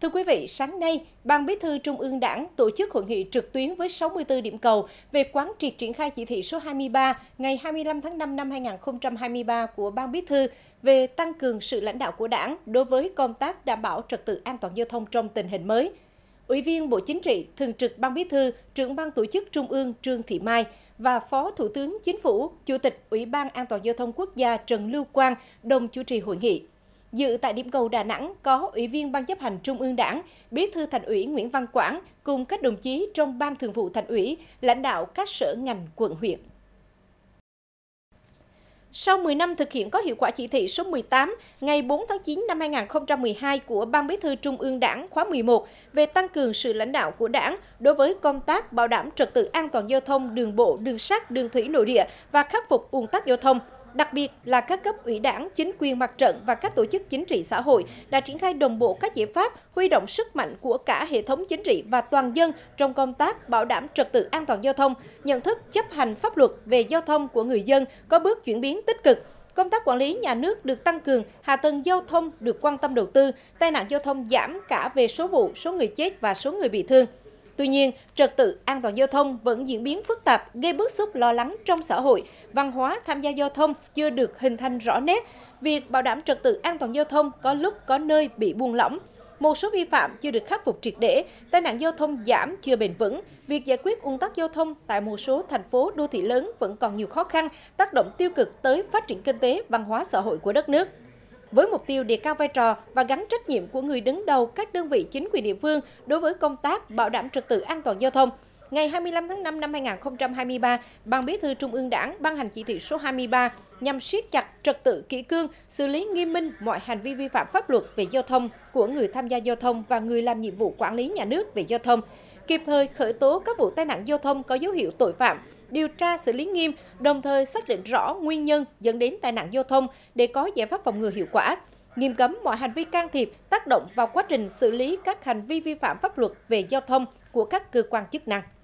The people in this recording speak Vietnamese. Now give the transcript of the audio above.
Thưa quý vị, sáng nay, Ban Bí thư Trung ương Đảng tổ chức hội nghị trực tuyến với 64 điểm cầu về quán triệt triển khai chỉ thị số 23 ngày 25 tháng 5 năm 2023 của Ban Bí thư về tăng cường sự lãnh đạo của Đảng đối với công tác đảm bảo trật tự an toàn giao thông trong tình hình mới. Ủy viên Bộ Chính trị, Thường trực Ban Bí thư, trưởng Ban Tổ chức Trung ương Trương Thị Mai và Phó Thủ tướng Chính phủ, Chủ tịch Ủy ban An toàn giao thông quốc gia Trần Lưu Quang đồng chủ trì hội nghị. Dự tại điểm cầu Đà Nẵng có Ủy viên Ban chấp hành Trung ương Đảng, Bí thư Thành ủy Nguyễn Văn Quảng cùng các đồng chí trong Ban thường vụ Thành ủy, lãnh đạo các sở ngành quận huyện. Sau 10 năm thực hiện có hiệu quả chỉ thị số 18 ngày 4 tháng 9 năm 2012 của Ban Bí thư Trung ương Đảng khóa 11 về tăng cường sự lãnh đạo của Đảng đối với công tác bảo đảm trật tự an toàn giao thông đường bộ, đường sắt, đường thủy nội địa và khắc phục ùn tắc giao thông, Đặc biệt là các cấp ủy đảng, chính quyền mặt trận và các tổ chức chính trị xã hội đã triển khai đồng bộ các giải pháp huy động sức mạnh của cả hệ thống chính trị và toàn dân trong công tác bảo đảm trật tự an toàn giao thông, nhận thức chấp hành pháp luật về giao thông của người dân có bước chuyển biến tích cực, công tác quản lý nhà nước được tăng cường, hạ tầng giao thông được quan tâm đầu tư, tai nạn giao thông giảm cả về số vụ, số người chết và số người bị thương. Tuy nhiên, trật tự an toàn giao thông vẫn diễn biến phức tạp, gây bức xúc lo lắng trong xã hội, văn hóa tham gia giao thông chưa được hình thành rõ nét. Việc bảo đảm trật tự an toàn giao thông có lúc có nơi bị buông lỏng. Một số vi phạm chưa được khắc phục triệt để, tai nạn giao thông giảm chưa bền vững. Việc giải quyết ung tắc giao thông tại một số thành phố đô thị lớn vẫn còn nhiều khó khăn, tác động tiêu cực tới phát triển kinh tế, văn hóa xã hội của đất nước với mục tiêu đề cao vai trò và gắn trách nhiệm của người đứng đầu các đơn vị chính quyền địa phương đối với công tác bảo đảm trật tự an toàn giao thông. Ngày 25 tháng 5 năm 2023, Ban Bí thư Trung ương Đảng ban hành chỉ thị số 23 nhằm siết chặt trật tự kỹ cương, xử lý nghiêm minh mọi hành vi vi phạm pháp luật về giao thông của người tham gia giao thông và người làm nhiệm vụ quản lý nhà nước về giao thông, kịp thời khởi tố các vụ tai nạn giao thông có dấu hiệu tội phạm, điều tra xử lý nghiêm, đồng thời xác định rõ nguyên nhân dẫn đến tai nạn giao thông để có giải pháp phòng ngừa hiệu quả nghiêm cấm mọi hành vi can thiệp, tác động vào quá trình xử lý các hành vi vi phạm pháp luật về giao thông của các cơ quan chức năng.